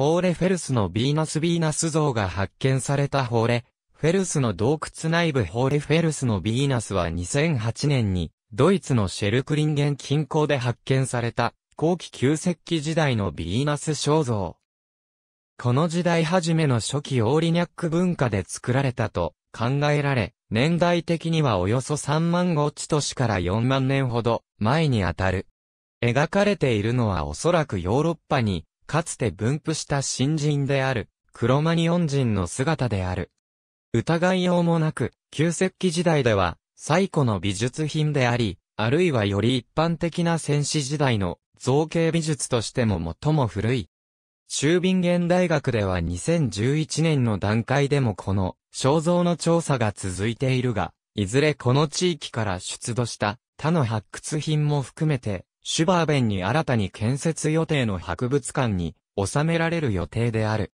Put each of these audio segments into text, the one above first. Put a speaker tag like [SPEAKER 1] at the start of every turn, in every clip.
[SPEAKER 1] ホーレフェルスのヴィーナスヴィーナス像が発見されたホーレ、フェルスの洞窟内部ホーレフェルスのヴィーナスは2008年に、ドイツのシェルクリンゲン近郊で発見された、後期旧石器時代のヴィーナス肖像。この時代初めの初期オーリニャック文化で作られたと考えられ、年代的にはおよそ3万5千年から4万年ほど前にあたる。描かれているのはおそらくヨーロッパにかつて分布した新人である、クロマニオン人の姿である。疑いようもなく、旧石器時代では、最古の美術品であり、あるいはより一般的な戦士時代の造形美術としても最も古い。中瓶現大学では2011年の段階でもこの肖像の調査が続いているが、いずれこの地域から出土した他の発掘品も含めてシュバーベンに新たに建設予定の博物館に収められる予定である。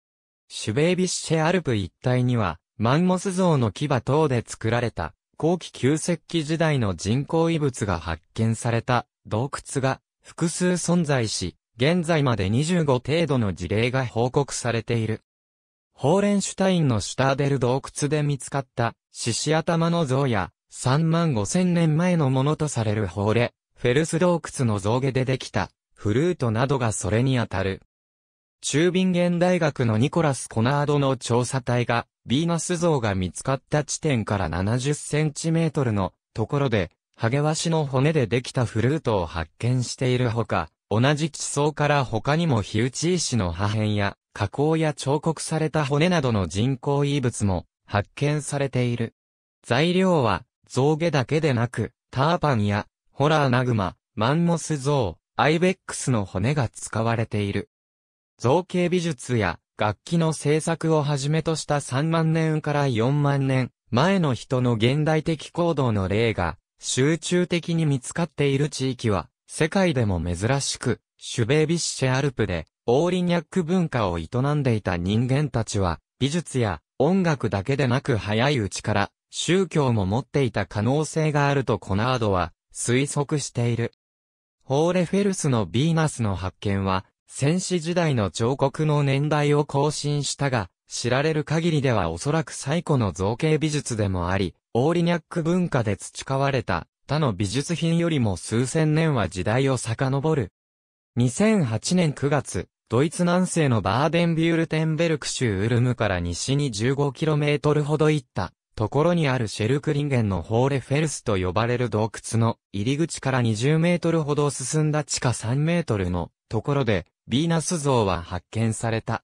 [SPEAKER 1] シュベービッシェアルプ一帯には、マンモス像の牙等で作られた、後期旧石器時代の人工遺物が発見された洞窟が複数存在し、現在まで25程度の事例が報告されている。ホーレンシュタインのシュターデル洞窟で見つかった獅子頭の像や3万5千年前のものとされるホーレ、フェルス洞窟の象牙でできた、フルートなどがそれにあたる。中ビンゲン大学のニコラス・コナードの調査隊が、ヴィーナス像が見つかった地点から70センチメートルのところで、ハゲワシの骨でできたフルートを発見しているほか、同じ地層から他にも火打ち石の破片や、加工や彫刻された骨などの人工遺物も発見されている。材料は、象牙だけでなく、ターパンやホラーナグマ、マンモス像、アイベックスの骨が使われている。造形美術や楽器の制作をはじめとした3万年から4万年前の人の現代的行動の例が集中的に見つかっている地域は世界でも珍しくシュベービッシェアルプでオーリニャック文化を営んでいた人間たちは美術や音楽だけでなく早いうちから宗教も持っていた可能性があるとコナードは推測している。ホーレフェルスのヴィーナスの発見は、戦士時代の彫刻の年代を更新したが、知られる限りではおそらく最古の造形美術でもあり、オーリニャック文化で培われた他の美術品よりも数千年は時代を遡る。2008年9月、ドイツ南西のバーデンビュールテンベルク州ウルムから西に 15km ほど行ったところにあるシェルクリンゲンのホーレフェルスと呼ばれる洞窟の入り口から20メートルほど進んだ地下3メートルのところで、ヴィーナス像は発見された。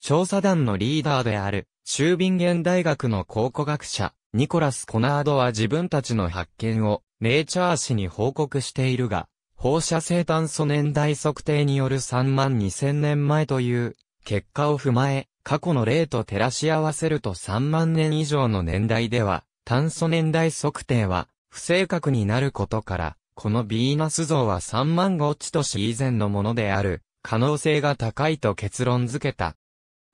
[SPEAKER 1] 調査団のリーダーである、シュービンゲン大学の考古学者、ニコラス・コナードは自分たちの発見を、ネイチャー誌に報告しているが、放射性炭素年代測定による3万2000年前という、結果を踏まえ、過去の例と照らし合わせると3万年以上の年代では、炭素年代測定は不正確になることから、このビーナス像は3万5チ都市以前のものである、可能性が高いと結論付けた。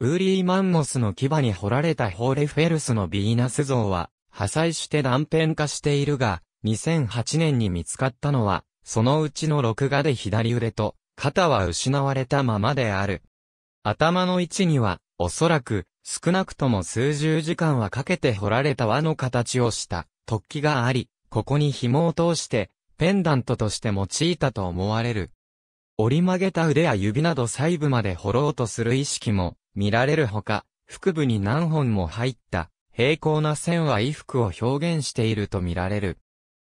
[SPEAKER 1] ウーリーマンモスの牙に掘られたホーレフェルスのビーナス像は、破砕して断片化しているが、2008年に見つかったのは、そのうちの録画で左腕と、肩は失われたままである。頭の位置には、おそらく、少なくとも数十時間はかけて掘られた輪の形をした突起があり、ここに紐を通して、ペンダントとして用いたと思われる。折り曲げた腕や指など細部まで掘ろうとする意識も見られるほか、腹部に何本も入った平行な線は衣服を表現していると見られる。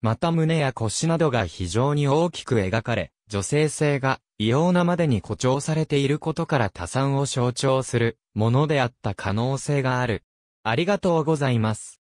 [SPEAKER 1] また胸や腰などが非常に大きく描かれ、女性性が異様なまでに誇張されていることから多産を象徴するものであった可能性がある。ありがとうございます。